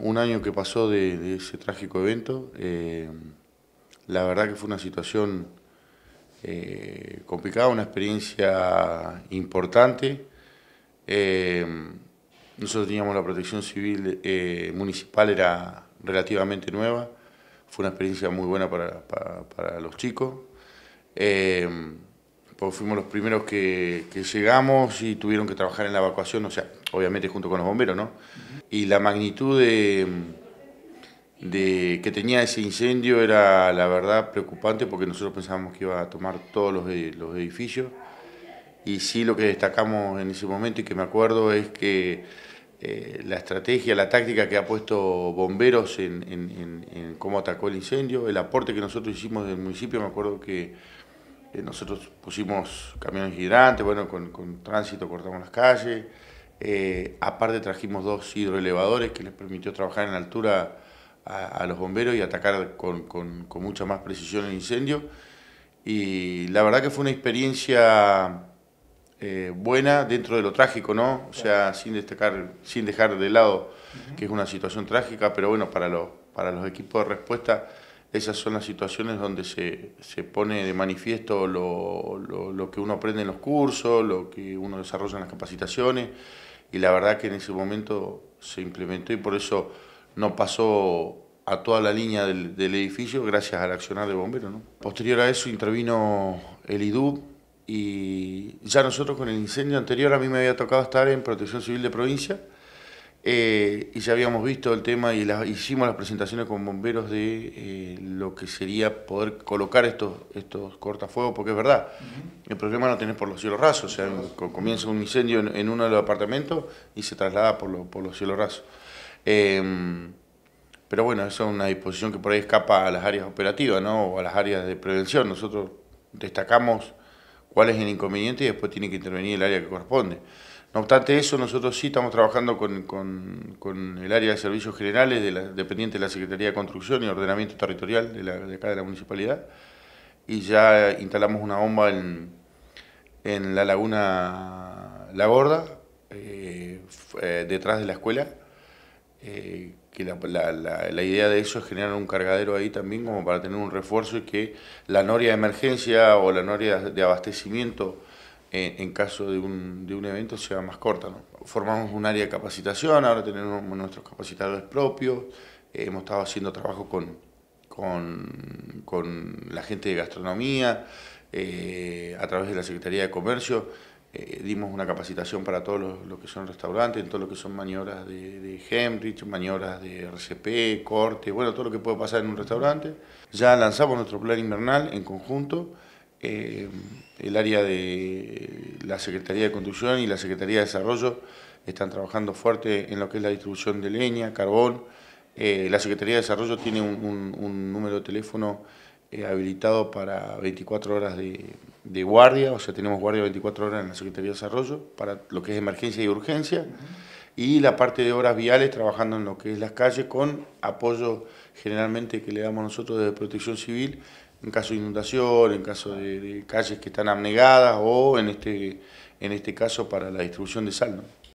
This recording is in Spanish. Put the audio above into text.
un año que pasó de, ese trágico evento. Eh, la verdad que fue una situación eh, complicada, una experiencia importante. Eh, nosotros teníamos la protección civil municipal, era relativamente nueva. Fue una experiencia muy buena para los chicos fuimos los primeros que, llegamos y tuvieron que trabajar en la evacuación, o sea, obviamente junto con los bomberos, ¿no? Y la magnitud de, que tenía ese incendio era, la verdad, preocupante porque nosotros pensábamos que iba a tomar todos los, eh, edificios. Y sí lo que destacamos en ese momento y que me acuerdo es que eh, la estrategia, la táctica que ha puesto Bomberos en, en, cómo atacó el incendio, el aporte que nosotros hicimos del municipio, me acuerdo que eh, nosotros pusimos camiones hidrantes, bueno, con, tránsito cortamos las calles. Eh, aparte trajimos dos hidroelevadores que les permitió trabajar en altura a, los bomberos y atacar con, mucha más precisión el incendio. Y la verdad que fue una experiencia eh, buena dentro de lo trágico, ¿no? O sea, sin, destacar, sin dejar de lado que es una situación trágica, pero bueno, para, para los equipos de respuesta esas son las situaciones donde se, pone de manifiesto lo, que uno aprende en los cursos, lo que uno desarrolla en las capacitaciones, y la verdad que en ese momento se implementó y por eso no pasó a toda la línea del, edificio gracias al accionar de bomberos. Posterior a eso intervino el IDUB y ya nosotros con el incendio anterior a mí me había tocado estar en Protección Civil de Provincia, eh, y ya habíamos visto el tema y hicimos las presentaciones con bomberos de eh, lo que sería poder colocar estos, estos cortafuegos, porque es verdad, el problema no tenés por los cielos rasos, o sea, comienza un incendio en, uno de los apartamentos y se traslada por, por los cielos rasos. Em, pero bueno, eso es una disposición que por ahí escapa a las áreas operativas, ¿no? O a las áreas de prevención. Nosotros destacamos cuál es el inconveniente y después tiene que intervenir el área que corresponde. No obstante eso, nosotros sí estamos trabajando con, el área de servicios generales dependiente de la Secretaría de Construcción y Ordenamiento Territorial de, la, la municipalidad y ya instalamos una bomba en, la laguna La Gorda, eh, eh, detrás de la escuela, eh, que la, la, idea de eso es generar un cargadero ahí también como para tener un refuerzo y que la noria de emergencia o la noria de abastecimiento en, caso de un, de un, evento sea más corta. Formamos un área de capacitación, ahora tenemos nuestros capacitadores propios, eh, hemos estado haciendo trabajo con, con, la gente de gastronomía, eh, a través de la Secretaría de Comercio, eh, dimos una capacitación para todos los, lo que son restaurantes, en todo lo que son maniobras de, de maniobras de RCP, corte, bueno, todo lo que puede pasar en un restaurante. Ya lanzamos nuestro plan invernal en conjunto. Eh, el área de la Secretaría de Conducción y la Secretaría de Desarrollo están trabajando fuerte en lo que es la distribución de leña, carbón. Eh, la Secretaría de Desarrollo tiene un, número de teléfono eh, habilitado para 24 horas de, guardia, o sea, tenemos guardia 24 horas en la Secretaría de Desarrollo para lo que es emergencia y urgencia. Y la parte de obras viales, trabajando en lo que es las calles, con apoyo generalmente que le damos nosotros desde Protección Civil en caso de inundación, en caso de, calles que están abnegadas o en este, en este caso para la distribución de sal.